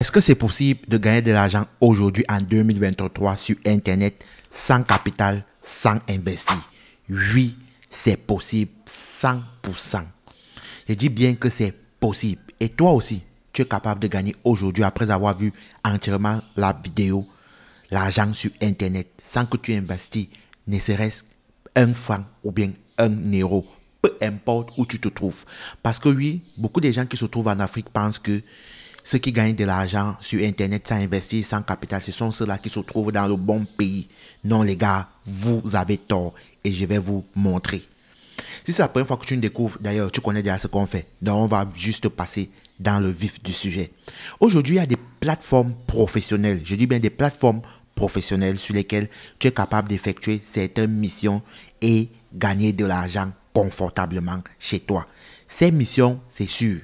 Est-ce que c'est possible de gagner de l'argent aujourd'hui en 2023 sur Internet sans capital, sans investir Oui, c'est possible, 100%. Je dis bien que c'est possible. Et toi aussi, tu es capable de gagner aujourd'hui après avoir vu entièrement la vidéo, l'argent sur Internet sans que tu investis ne serait-ce un franc ou bien un euro. Peu importe où tu te trouves. Parce que oui, beaucoup des gens qui se trouvent en Afrique pensent que ceux qui gagnent de l'argent sur Internet sans investir, sans capital, ce sont ceux-là qui se trouvent dans le bon pays. Non, les gars, vous avez tort et je vais vous montrer. Si c'est la première fois que tu ne découvres, d'ailleurs, tu connais déjà ce qu'on fait. Donc, on va juste passer dans le vif du sujet. Aujourd'hui, il y a des plateformes professionnelles. Je dis bien des plateformes professionnelles sur lesquelles tu es capable d'effectuer certaines missions et gagner de l'argent confortablement chez toi. Ces missions, c'est sûr,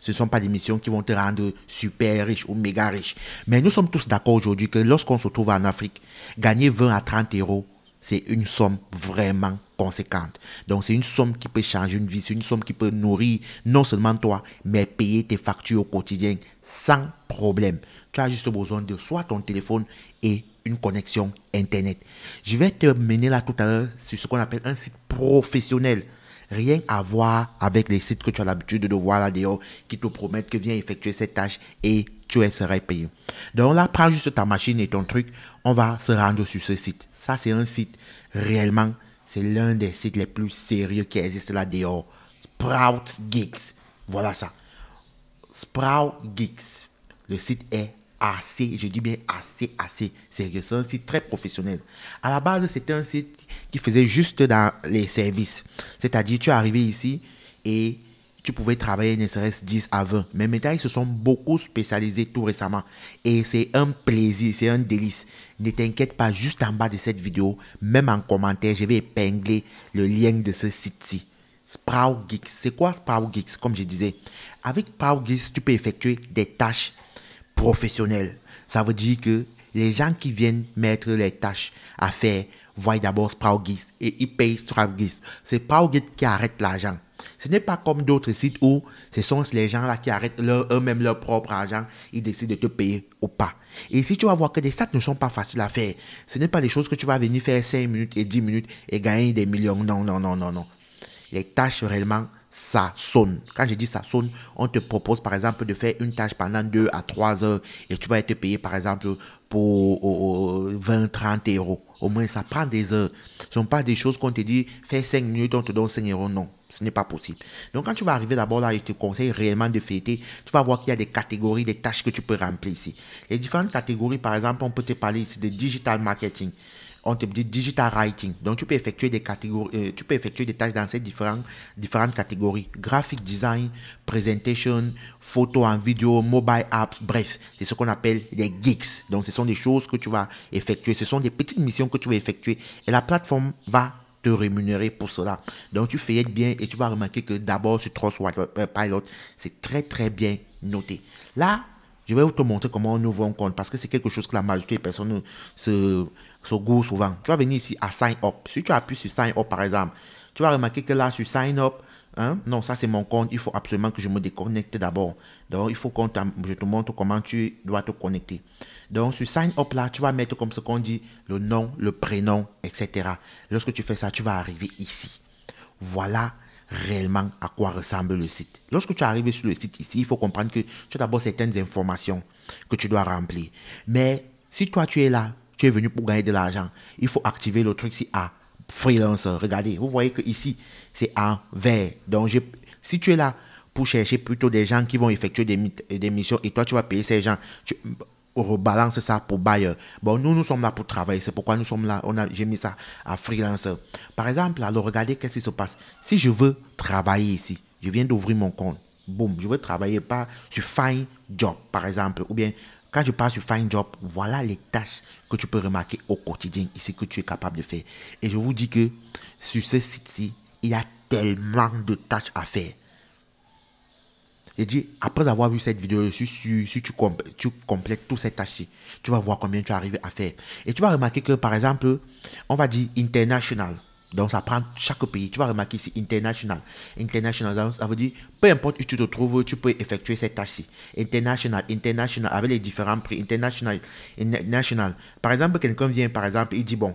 ce ne sont pas des missions qui vont te rendre super riche ou méga riche. Mais nous sommes tous d'accord aujourd'hui que lorsqu'on se trouve en Afrique, gagner 20 à 30 euros, c'est une somme vraiment conséquente. Donc c'est une somme qui peut changer une vie, c'est une somme qui peut nourrir non seulement toi, mais payer tes factures au quotidien sans problème. Tu as juste besoin de soit ton téléphone et une connexion Internet. Je vais te mener là tout à l'heure sur ce qu'on appelle un site professionnel rien à voir avec les sites que tu as l'habitude de voir là dehors qui te promettent que viens effectuer cette tâche et tu seras payé. Donc là, prends juste ta machine et ton truc, on va se rendre sur ce site. Ça, c'est un site réellement, c'est l'un des sites les plus sérieux qui existent là dehors. Sprout Geeks. Voilà ça. Sprout Geeks. Le site est assez, je dis bien assez, assez sérieux. C'est un site très professionnel. À la base, c'était un site qui faisait juste dans les services. C'est-à-dire, tu arrivais ici et tu pouvais travailler ne serait-ce 10 à 20. Mais maintenant, ils se sont beaucoup spécialisés tout récemment. Et c'est un plaisir, c'est un délice. Ne t'inquiète pas, juste en bas de cette vidéo, même en commentaire, je vais épingler le lien de ce site-ci. Sprout Geeks. C'est quoi Sprout Geeks Comme je disais, avec Sprout Geeks, tu peux effectuer des tâches professionnel Ça veut dire que les gens qui viennent mettre les tâches à faire voient d'abord Sproutgis et ils payent Sproutgis. C'est guide qui arrête l'argent. Ce n'est pas comme d'autres sites où ce sont les gens-là qui arrêtent eux-mêmes leur propre argent, ils décident de te payer ou pas. Et si tu vas voir que des stats ne sont pas faciles à faire, ce n'est pas des choses que tu vas venir faire 5 minutes et 10 minutes et gagner des millions. Non, non, non, non, non. Les tâches réellement ça sonne. Quand je dis ça sonne, on te propose par exemple de faire une tâche pendant 2 à 3 heures et tu vas être payé par exemple pour 20, 30 euros. Au moins, ça prend des heures. Ce ne sont pas des choses qu'on te dit, fais 5 minutes, on te donne 5 euros. Non, ce n'est pas possible. Donc, quand tu vas arriver d'abord là, je te conseille réellement de fêter. Tu vas voir qu'il y a des catégories, des tâches que tu peux remplir ici. Les différentes catégories, par exemple, on peut te parler ici de digital marketing on te dit digital writing. Donc, tu peux effectuer des catégories, euh, tu peux effectuer des tâches dans ces différentes, différentes catégories. Graphic design, presentation, photo en vidéo, mobile apps, bref, c'est ce qu'on appelle des geeks ». Donc, ce sont des choses que tu vas effectuer. Ce sont des petites missions que tu vas effectuer. Et la plateforme va te rémunérer pour cela. Donc tu fais bien et tu vas remarquer que d'abord sur euh, Pilot, c'est très très bien noté. Là, je vais vous te montrer comment on ouvre un compte parce que c'est quelque chose que la majorité des personnes se goût souvent. Tu vas venir ici à Sign Up. Si tu appuies sur Sign Up par exemple, tu vas remarquer que là sur Sign Up, hein, non, ça c'est mon compte, il faut absolument que je me déconnecte d'abord. Donc il faut que je te montre comment tu dois te connecter. Donc sur Sign Up là, tu vas mettre comme ce qu'on dit le nom, le prénom, etc. Lorsque tu fais ça, tu vas arriver ici. Voilà réellement à quoi ressemble le site. Lorsque tu arrives sur le site ici, il faut comprendre que tu as d'abord certaines informations que tu dois remplir. Mais si toi tu es là, tu es venu pour gagner de l'argent. Il faut activer le truc, si à Freelancer. Regardez, vous voyez que ici, c'est en vert. Donc, si tu es là pour chercher plutôt des gens qui vont effectuer des, des missions et toi, tu vas payer ces gens, tu rebalances ça pour bailleur. Bon, nous, nous sommes là pour travailler. C'est pourquoi nous sommes là. On a, j'ai mis ça à Freelancer. Par exemple, alors regardez qu'est-ce qui se passe. Si je veux travailler ici, je viens d'ouvrir mon compte. Boum, je veux travailler pas sur Fine Job, par exemple, ou bien quand je parle sur Find Job, voilà les tâches que tu peux remarquer au quotidien ici que tu es capable de faire. Et je vous dis que sur ce site-ci, il y a tellement de tâches à faire. J'ai dit, après avoir vu cette vidéo, si, tu, tu, complètes toutes ces tâches, ci tu vas voir combien tu arrives à faire. Et tu vas remarquer que, par exemple, on va dire international. Donc ça prend chaque pays. Tu vas remarquer ici, international. International, ça veut dire, peu importe où tu te trouves, tu peux effectuer cette tâche-ci. International, international, avec les différents prix. International, international. Par exemple, quelqu'un vient, par exemple, il dit, bon,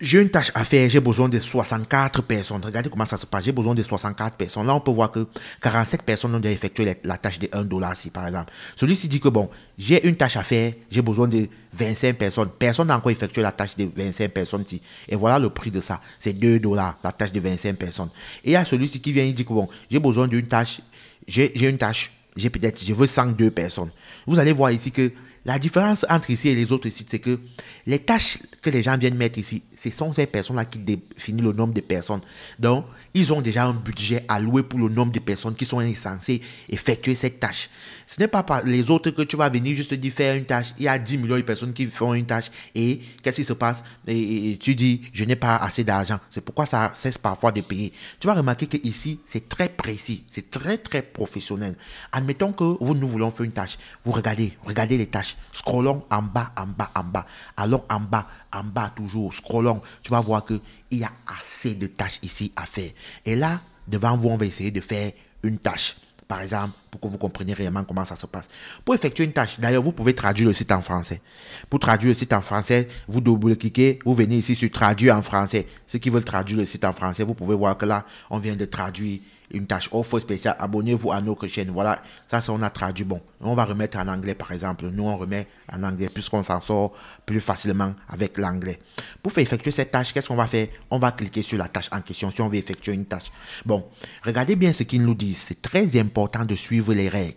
j'ai une tâche à faire, j'ai besoin de 64 personnes. Regardez comment ça se passe. J'ai besoin de 64 personnes. Là, on peut voir que 47 personnes ont déjà effectué la, tâche de 1 dollar, si par exemple. Celui-ci dit que bon, j'ai une tâche à faire, j'ai besoin de 25 personnes. Personne n'a encore effectué la tâche de 25 personnes. Si. Et voilà le prix de ça. C'est 2 dollars, la tâche de 25 personnes. Et il y a celui-ci qui vient, il dit que bon, j'ai besoin d'une tâche, j'ai une tâche, j'ai peut-être, je veux 102 personnes. Vous allez voir ici que la différence entre ici et les autres sites, c'est que les tâches que les gens viennent mettre ici, ce sont ces personnes-là qui définissent le nombre de personnes. Donc, ils ont déjà un budget alloué pour le nombre de personnes qui sont censées effectuer cette tâche. Ce n'est pas par les autres que tu vas venir juste dire faire une tâche. Il y a 10 millions de personnes qui font une tâche et qu'est-ce qui se passe et, Tu dis, je n'ai pas assez d'argent. C'est pourquoi ça cesse parfois de payer. Tu vas remarquer que ici, c'est très précis, c'est très très professionnel. Admettons que vous, nous voulons faire une tâche. Vous regardez, regardez les tâches. Scrollons en bas, en bas, en bas. Allons en bas en bas toujours, scrollons, tu vas voir qu'il y a assez de tâches ici à faire. Et là, devant vous, on va essayer de faire une tâche. Par exemple, pour que vous compreniez réellement comment ça se passe. Pour effectuer une tâche, d'ailleurs, vous pouvez traduire le site en français. Pour traduire le site en français, vous double-cliquez, vous venez ici sur traduire en français. Ceux qui veulent traduire le site en français, vous pouvez voir que là, on vient de traduire une tâche offre spéciale, abonnez-vous à notre chaîne. Voilà, ça, c'est on a traduit. Bon, on va remettre en anglais, par exemple. Nous, on remet en anglais puisqu'on s'en sort plus facilement avec l'anglais. Pour faire effectuer cette tâche, qu'est-ce qu'on va faire On va cliquer sur la tâche en question si on veut effectuer une tâche. Bon, regardez bien ce qu'ils nous disent. C'est très important de suivre les règles.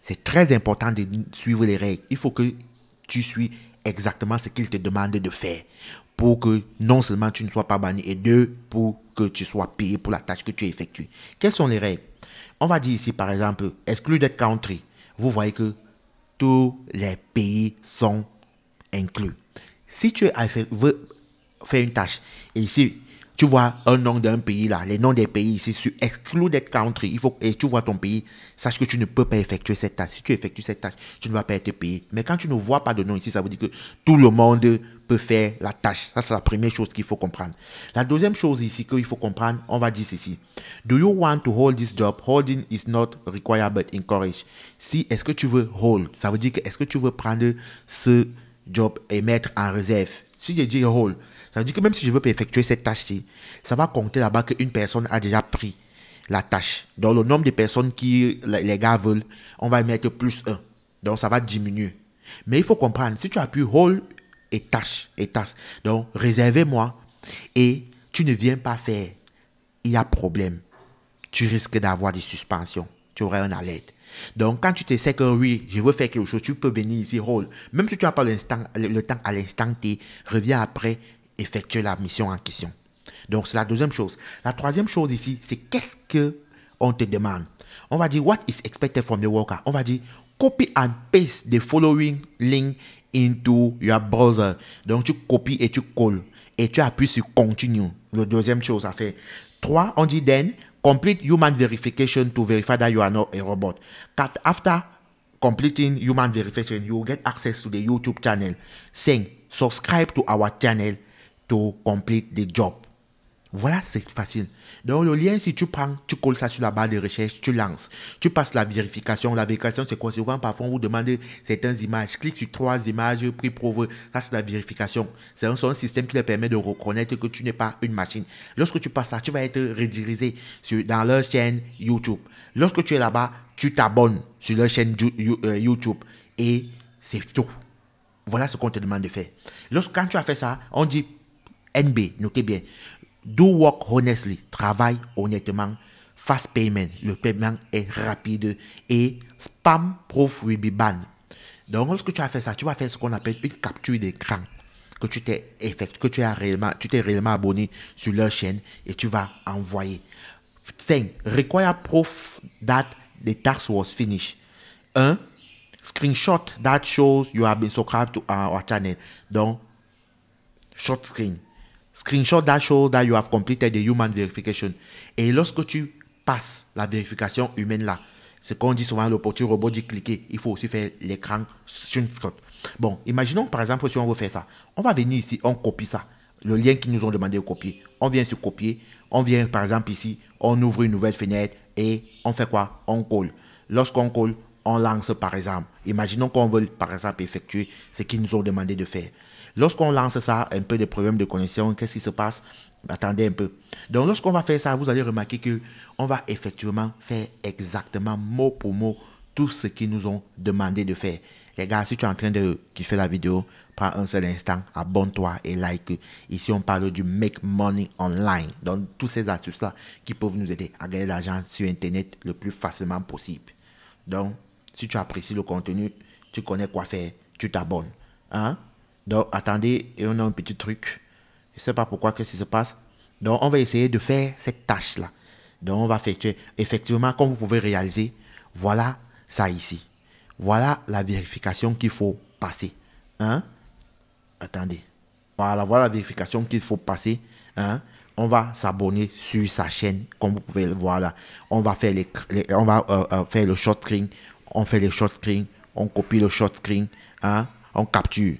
C'est très important de suivre les règles. Il faut que tu suis exactement ce qu'ils te demandent de faire pour que non seulement tu ne sois pas banni et deux, pour que tu sois payé pour la tâche que tu effectues. Quelles sont les règles On va dire ici, par exemple, exclu des country. Vous voyez que tous les pays sont inclus. Si tu veux faire une tâche, et ici, tu vois un nom d'un pays là, les noms des pays ici, sur des country, il faut, et tu vois ton pays, sache que tu ne peux pas effectuer cette tâche. Si tu effectues cette tâche, tu ne vas pas être payé. Mais quand tu ne vois pas de nom ici, ça veut dire que tout le monde peut faire la tâche. Ça, c'est la première chose qu'il faut comprendre. La deuxième chose ici qu'il faut comprendre, on va dire ceci. Do you want to hold this job? Holding is not required but encouraged. Si, est-ce que tu veux hold? Ça veut dire que est-ce que tu veux prendre ce job et mettre en réserve? Si je dis hold, ça veut dire que même si je veux effectuer cette tâche-ci, ça va compter là-bas qu'une personne a déjà pris la tâche. Donc le nombre de personnes qui les gars veulent, on va y mettre plus 1. Donc ça va diminuer. Mais il faut comprendre, si tu appuies hold et tâche, et tâche, donc réservez-moi et tu ne viens pas faire, il y a problème. Tu risques d'avoir des suspensions. Tu aurais un alerte. Donc, quand tu te sais que oui, je veux faire quelque chose, tu peux venir ici, hold. Même si tu n'as pas le temps à l'instant T, reviens après, effectuer la mission en question. Donc, c'est la deuxième chose. La troisième chose ici, c'est qu'est-ce que on te demande. On va dire, what is expected from the worker? On va dire, copy and paste the following link into your browser. Donc, tu copies et tu colles. Et tu appuies sur continue. La deuxième chose à faire. Trois, on dit then, complete human verification to verify that you are not a robot. Quatre, after completing human verification, you will get access to the YouTube channel. Cinq, subscribe to our channel to complete the job. Voilà, c'est facile. Donc le lien, si tu prends, tu colles ça sur la barre de recherche, tu lances, tu passes la vérification. La vérification, c'est quoi Souvent, parfois, on vous demande certaines images. Clique sur trois images, puis prouve. Ça, c'est la vérification. C'est un, un, système qui leur permet de reconnaître que tu n'es pas une machine. Lorsque tu passes ça, tu vas être redirigé sur, dans leur chaîne YouTube. Lorsque tu es là-bas, tu t'abonnes sur leur chaîne euh, YouTube. Et c'est tout. Voilà ce qu'on te demande de faire. Lorsque, quand tu as fait ça, on dit NB, notez bien. Do work honestly, travaille honnêtement. Fast payment, le paiement est rapide. Et spam proof will be banned. Donc, lorsque tu as fait ça, tu vas faire ce qu'on appelle une capture d'écran que tu t'es effectué, que tu as réellement, tu t'es réellement abonné sur leur chaîne et tu vas envoyer. 5. Require proof that the task was finished. 1. Screenshot that shows you have been subscribed to our channel. Donc, short screen screenshot that shows that you have completed the human verification. Et lorsque tu passes la vérification humaine là, ce qu'on dit souvent, le petit robot dit cliquer, il faut aussi faire l'écran screenshot. Bon, imaginons par exemple si on veut faire ça, on va venir ici, on copie ça, le lien qu'ils nous ont demandé de copier. On vient se copier, on vient par exemple ici, on ouvre une nouvelle fenêtre et on fait quoi On colle. Lorsqu'on colle, on lance par exemple. Imaginons qu'on veut par exemple effectuer ce qu'ils nous ont demandé de faire. Lorsqu'on lance ça, un peu de problèmes de connexion, qu'est-ce qui se passe Attendez un peu. Donc, lorsqu'on va faire ça, vous allez remarquer que on va effectivement faire exactement mot pour mot tout ce qu'ils nous ont demandé de faire. Les gars, si tu es en train de kiffer la vidéo, prends un seul instant, abonne-toi et like. Ici, on parle du make money online. Donc, tous ces astuces-là qui peuvent nous aider à gagner de l'argent sur Internet le plus facilement possible. Donc, si tu apprécies le contenu, tu connais quoi faire, tu t'abonnes. Hein? Donc, attendez, et on a un petit truc. Je ne sais pas pourquoi, qu'est-ce qui se passe. Donc, on va essayer de faire cette tâche-là. Donc, on va effectuer. Effectivement, comme vous pouvez réaliser, voilà ça ici. Voilà la vérification qu'il faut passer. Hein? Attendez. Voilà, voilà la vérification qu'il faut passer. Hein? On va s'abonner sur sa chaîne, comme vous pouvez le voir là. On va faire, les, on va, euh, euh, faire le short screen. On fait le short screen. On copie le short screen. Hein. On capture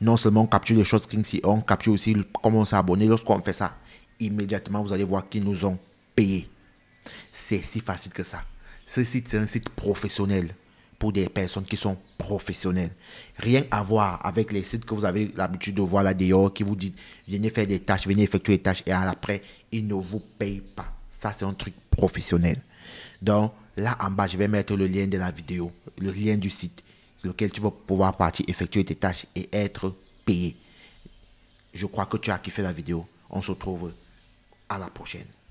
non seulement on capture les choses qu'ils si on capture aussi comment on s'est abonné. Lorsqu'on fait ça, immédiatement, vous allez voir qu'ils nous ont payé. C'est si facile que ça. Ce site, c'est un site professionnel pour des personnes qui sont professionnelles. Rien à voir avec les sites que vous avez l'habitude de voir là dehors qui vous disent venez faire des tâches, venez effectuer des tâches et à l'après, ils ne vous payent pas. Ça, c'est un truc professionnel. Donc, là en bas, je vais mettre le lien de la vidéo, le lien du site lequel tu vas pouvoir partir effectuer tes tâches et être payé. Je crois que tu as kiffé la vidéo. On se retrouve à la prochaine.